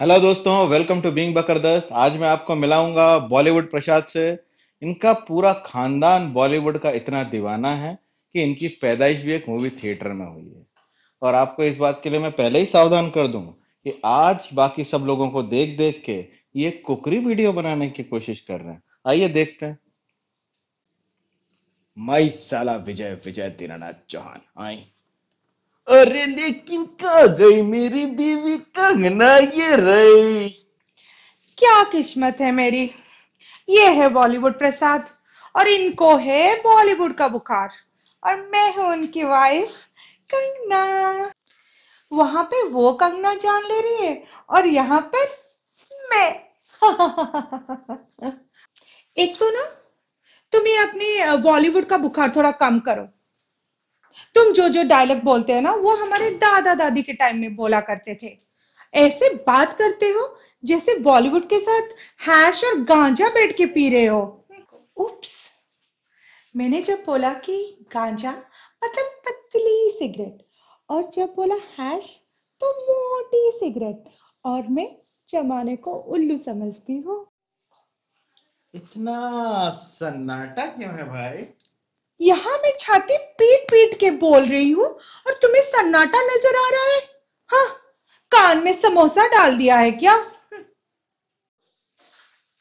hello दोस्तों welcome to being बकरदस्त आज मैं आपको मिलाऊंगा बॉलीवुड प्रसाद से इनका पूरा खानदान बॉलीवुड का इतना दीवाना है कि इनकी पैदाइश भी एक मूवी थिएटर में हुई है और आपको इस बात के लिए मैं पहले ही सावधान कर दूं कि आज बाकी सब लोगों को देख देख के ये कुकरी वीडियो बनाने की कोशिश कर रहे हैं आइए देखते हैं माई साला विजय विजय दीनानाथ चौहान आई अरे लेकिन कहा गई मेरी बीवी कंगना ये रही क्या किस्मत है मेरी ये है बॉलीवुड प्रसाद और इनको है बॉलीवुड का बुखार और मैं हूँ उनकी वाइफ कंगना वहां पे वो कंगना जान ले रही है और यहाँ पर मैं एक तो ना तुम्हें अपनी बॉलीवुड का बुखार थोड़ा कम करो तुम जो जो डायलॉग बोलते हो ना वो हमारे दादा दादी के टाइम में बोला करते थे ऐसे बात करते हो जैसे बॉलीवुड के साथ हैश और गांजा बैठ के पी रहे हो उप्स मैंने जब बोला कि गांजा मतलब पतली सिगरेट और जब बोला हैश तो मोटी सिगरेट और मैं जमाने को उल्लू समझती हूँ इतना सन्नाटा क्यों है भाई यहाँ मैं छाती पीट पीट के बोल रही हूँ और तुम्हें सन्नाटा नजर आ रहा है हाँ कान में समोसा डाल दिया है क्या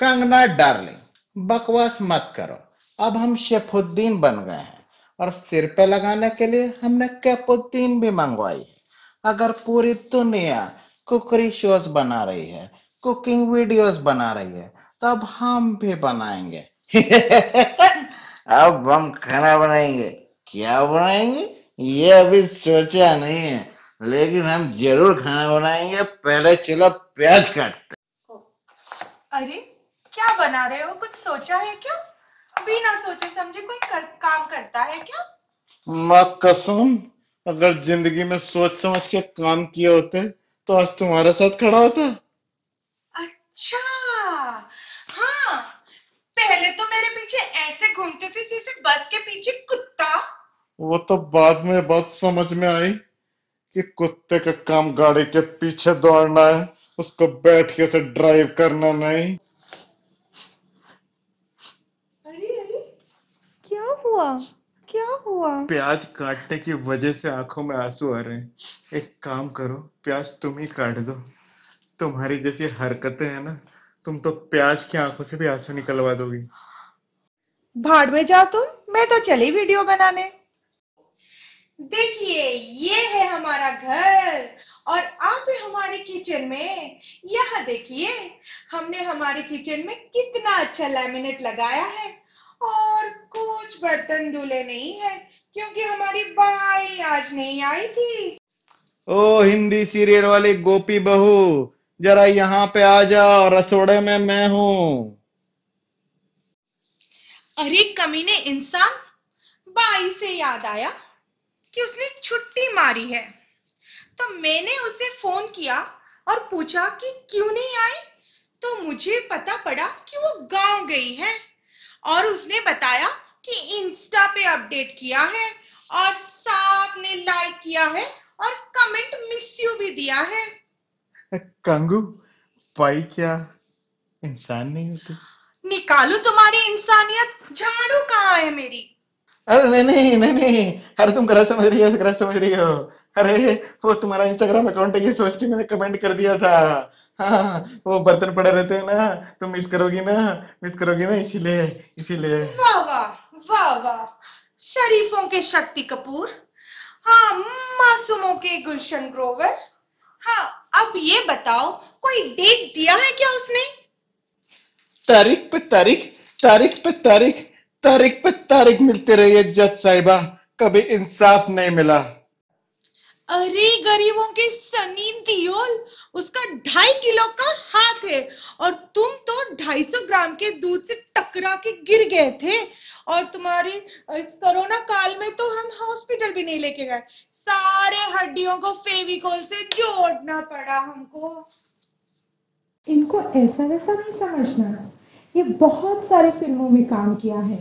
कंगना डार्लिंग बकवास मत करो अब हम शेफुद्दीन बन गए हैं और सिर पे लगाने के लिए हमने कैपुद्दीन भी मंगवाई है अगर पूरी दुनिया कुकरी शोज बना रही है कुकिंग वीडियोस बना रही है तो अब हम भी बनाएंगे अब हम खाना बनाएंगे क्या बनाएंगे ये अभी सोचा नहीं है लेकिन हम जरूर खाना बनाएंगे पहले चलो प्याज काटते अरे क्या बना रहे हो कुछ सोचा है क्या बिना सोचे समझे कोई कर, काम करता है क्या मैं कसम अगर जिंदगी में सोच समझ के काम किए होते तो आज तुम्हारे साथ खड़ा होता अच्छा हाँ पहले तो मेरे पीछे घूमते थे जैसे बस के पीछे कुत्ता वो तो बाद में बात समझ में आई कि कुत्ते का काम गाड़ी के पीछे दौड़ना है उसको बैठ के से ड्राइव करना नहीं अरे अरे क्या हुआ क्या हुआ प्याज काटने की वजह से आंखों में आंसू आ रहे हैं एक काम करो प्याज तुम ही काट दो तुम्हारी जैसी हरकतें हैं ना तुम तो प्याज की आंखों से भी आंसू निकलवा दोगी भाड़ में जाओ तुम मैं तो चली वीडियो बनाने देखिए ये है हमारा घर और आप है हमारे किचन में यह देखिए हमने हमारे किचन में कितना अच्छा लैमिनेट लगाया है और कुछ बर्तन धुले नहीं है क्योंकि हमारी बाई आज नहीं आई थी ओ हिंदी सीरियल वाली गोपी बहू जरा यहाँ पे आ जाओ रसोड़े में मैं हूँ अरे कमीने इंसान बाई से याद आया कि उसने छुट्टी मारी है तो मैंने उसे फोन किया और पूछा कि क्यों नहीं आई तो मुझे पता पड़ा कि वो गांव गई है और उसने बताया कि इंस्टा पे अपडेट किया है और साथ ने लाइक किया है और कमेंट मिस यू भी दिया है कंगू पाई क्या इंसान नहीं होती निकालो तुम्हारी इंसानियत झाड़ू कहाँ है मेरी अरे नहीं नहीं नहीं नहीं अरे तुम गलत समझ रही हो गलत समझ रही हो अरे वो तुम्हारा इंस्टाग्राम अकाउंट है ये सोच के मैंने कमेंट कर दिया था हाँ वो बर्तन पड़े रहते हैं ना तुम मिस करोगी ना मिस करोगी ना इसीलिए इसीलिए वाह वाह वाह वाह शरीफों के शक्ति कपूर हाँ मासूमों के गुलशन ग्रोवर हाँ अब ये बताओ कोई डेट दिया है क्या उसने तारीख पे तारीख तारीख पे तारीख तारीख पे तारीख मिलते रही जज साहिबा कभी इंसाफ नहीं मिला अरे गरीबों के सनीम दियोल उसका ढाई किलो का हाथ है और तुम तो ढाई सौ ग्राम के दूध से टकरा के गिर गए थे और तुम्हारी इस कोरोना काल में तो हम हॉस्पिटल भी नहीं लेके गए सारे हड्डियों को फेविकोल से जोड़ना पड़ा हमको इनको ऐसा वैसा नहीं समझना ये बहुत सारी फिल्मों में काम किया है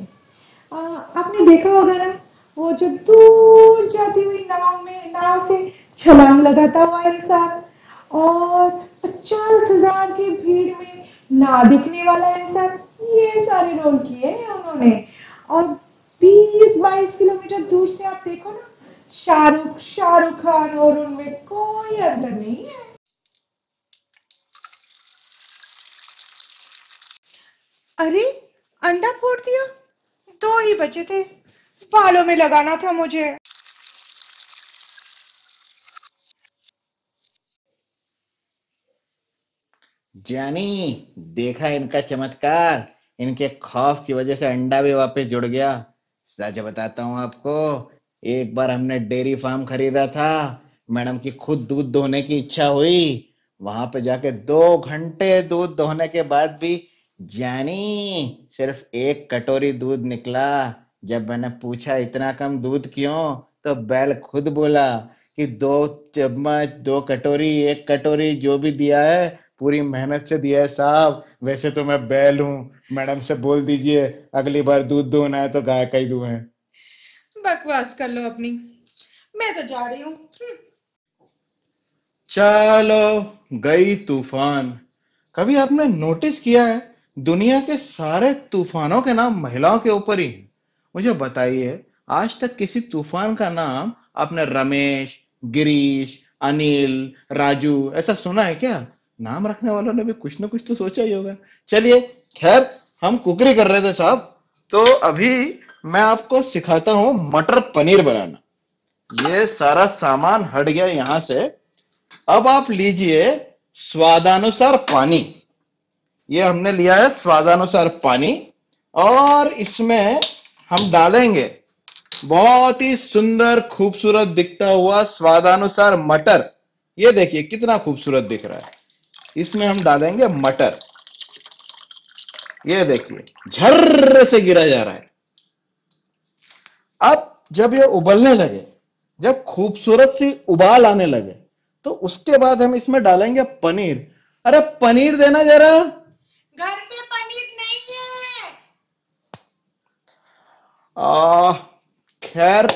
आ, आपने देखा होगा ना वो जो दूर जाती हुई नाव में नाव से छलांग लगाता हुआ इंसान और पचास हजार की भीड़ में ना दिखने वाला इंसान ये सारे रोल किए हैं उन्होंने और बीस बाईस किलोमीटर दूर से आप देखो ना शाहरुख शाहरुख खान और उनमें कोई अंतर नहीं है अरे अंडा फोड़ दिया दो ही बचे थे बालों में लगाना था मुझे जानी देखा इनका चमत्कार इनके खौफ की वजह से अंडा भी वापस जुड़ गया सच बताता हूँ आपको एक बार हमने डेयरी फार्म खरीदा था मैडम की खुद दूध दोहने की इच्छा हुई वहां पे जाके दो घंटे दूध दोहने के बाद भी जानी सिर्फ एक कटोरी दूध निकला जब मैंने पूछा इतना कम दूध क्यों तो बैल खुद बोला कि दो चम्मच दो कटोरी एक कटोरी जो भी दिया है पूरी मेहनत से दिया है साहब वैसे तो मैं बैल हूँ मैडम से बोल दीजिए अगली बार दूध दूना है तो गाय का ही दूहे बकवास कर लो अपनी मैं तो जा रही हूँ चलो गई तूफान कभी आपने नोटिस किया है दुनिया के सारे तूफानों के नाम महिलाओं के ऊपर ही हैं मुझे बताइए आज तक किसी तूफान का नाम आपने रमेश गिरीश अनिल राजू ऐसा सुना है क्या नाम रखने वालों ने भी कुछ ना कुछ तो सोचा ही होगा चलिए खैर हम कुकरी कर रहे थे साहब तो अभी मैं आपको सिखाता हूं मटर पनीर बनाना ये सारा सामान हट गया यहां से अब आप लीजिए स्वादानुसार पानी ये हमने लिया है स्वादानुसार पानी और इसमें हम डालेंगे बहुत ही सुंदर खूबसूरत दिखता हुआ स्वादानुसार मटर ये देखिए कितना खूबसूरत दिख रहा है इसमें हम डालेंगे मटर ये देखिए झर्र से गिरा जा रहा है अब जब ये उबलने लगे जब खूबसूरत सी उबाल आने लगे तो उसके बाद हम इसमें डालेंगे पनीर अरे पनीर देना जरा घर पे पनीर नहीं है खैर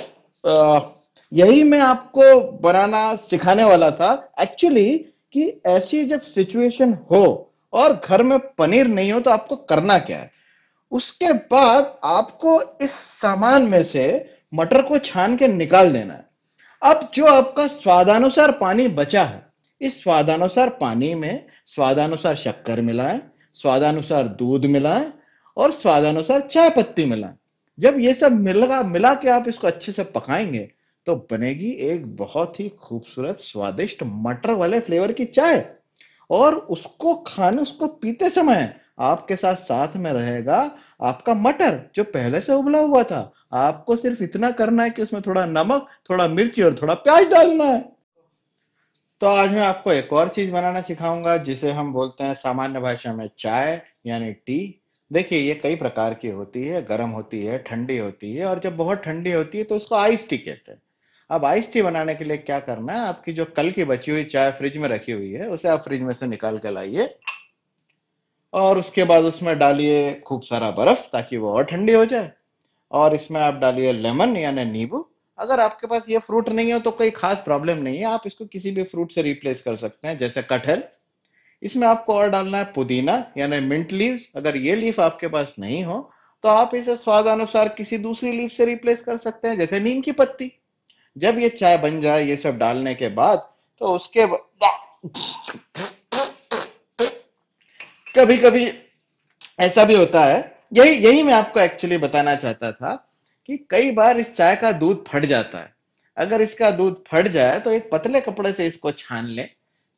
यही मैं आपको बनाना सिखाने वाला था एक्चुअली कि ऐसी जब सिचुएशन हो और घर में पनीर नहीं हो तो आपको करना क्या है उसके बाद आपको इस सामान में से मटर को छान के निकाल देना है अब जो आपका स्वादानुसार पानी बचा है इस स्वादानुसार पानी में स्वादानुसार शक्कर मिलाएं स्वादानुसार दूध मिलाएं और स्वादानुसार चाय पत्ती मिलाएं जब ये सब मिला मिला के आप इसको अच्छे से पकाएंगे तो बनेगी एक बहुत ही खूबसूरत स्वादिष्ट मटर वाले फ्लेवर की चाय और उसको खाने उसको पीते समय आपके साथ साथ में रहेगा आपका मटर जो पहले से उबला हुआ था आपको सिर्फ इतना करना है कि उसमें थोड़ा नमक थोड़ा मिर्ची और थोड़ा प्याज डालना है तो आज मैं आपको एक और चीज बनाना सिखाऊंगा जिसे हम बोलते हैं सामान्य भाषा में चाय यानी टी देखिए ये कई प्रकार की होती है गर्म होती है ठंडी होती है और जब बहुत ठंडी होती है तो उसको आइस टी कहते हैं अब आइस टी बनाने के लिए क्या करना है आपकी जो कल की बची हुई चाय फ्रिज में रखी हुई है उसे आप फ्रिज में से निकाल के लाइए और उसके बाद उसमें डालिए खूब सारा बर्फ ताकि वो और ठंडी हो जाए और इसमें आप डालिए लेमन यानी नींबू अगर आपके पास ये फ्रूट नहीं हो तो कोई खास प्रॉब्लम नहीं है आप इसको किसी भी फ्रूट से रिप्लेस कर सकते हैं जैसे कटहल इसमें आपको और डालना है पुदीना यानी मिंट लीव अगर ये लीफ आपके पास नहीं हो तो आप इसे स्वाद अनुसार किसी दूसरी लीफ से रिप्लेस कर सकते हैं जैसे नीम की पत्ती जब ये चाय बन जाए ये सब डालने के बाद तो उसके कभी कभी ऐसा भी होता है यही यही मैं आपको एक्चुअली बताना चाहता था कि कई बार इस चाय का दूध फट जाता है अगर इसका दूध फट जाए तो एक पतले कपड़े से इसको छान ले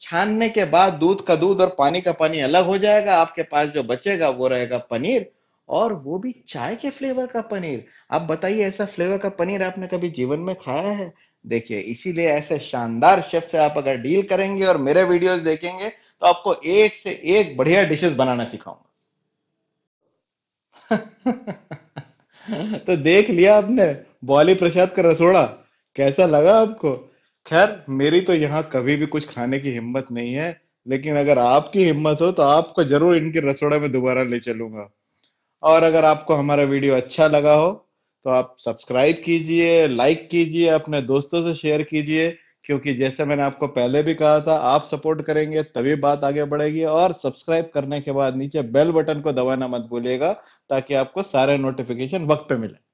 छानने के बाद दूध का दूध और पानी का पानी अलग हो जाएगा आपके पास जो बचेगा वो रहेगा पनीर और वो भी चाय के फ्लेवर का पनीर आप बताइए ऐसा फ्लेवर का पनीर आपने कभी जीवन में खाया है देखिए इसीलिए ऐसे शानदार शेफ से आप अगर डील करेंगे और मेरे वीडियोस देखेंगे तो आपको एक से एक बढ़िया डिशेस बनाना सिखाऊंगा तो देख लिया आपने बॉली प्रसाद का रसोड़ा कैसा लगा आपको खैर मेरी तो यहाँ कभी भी कुछ खाने की हिम्मत नहीं है लेकिन अगर आपकी हिम्मत हो तो आपको जरूर इनके रसोड़ा में दोबारा ले चलूंगा और अगर आपको हमारा वीडियो अच्छा लगा हो तो आप सब्सक्राइब कीजिए लाइक कीजिए अपने दोस्तों से शेयर कीजिए क्योंकि जैसे मैंने आपको पहले भी कहा था आप सपोर्ट करेंगे तभी बात आगे बढ़ेगी और सब्सक्राइब करने के बाद नीचे बेल बटन को दबाना मत भूलिएगा ताकि आपको सारे नोटिफिकेशन वक्त पे मिले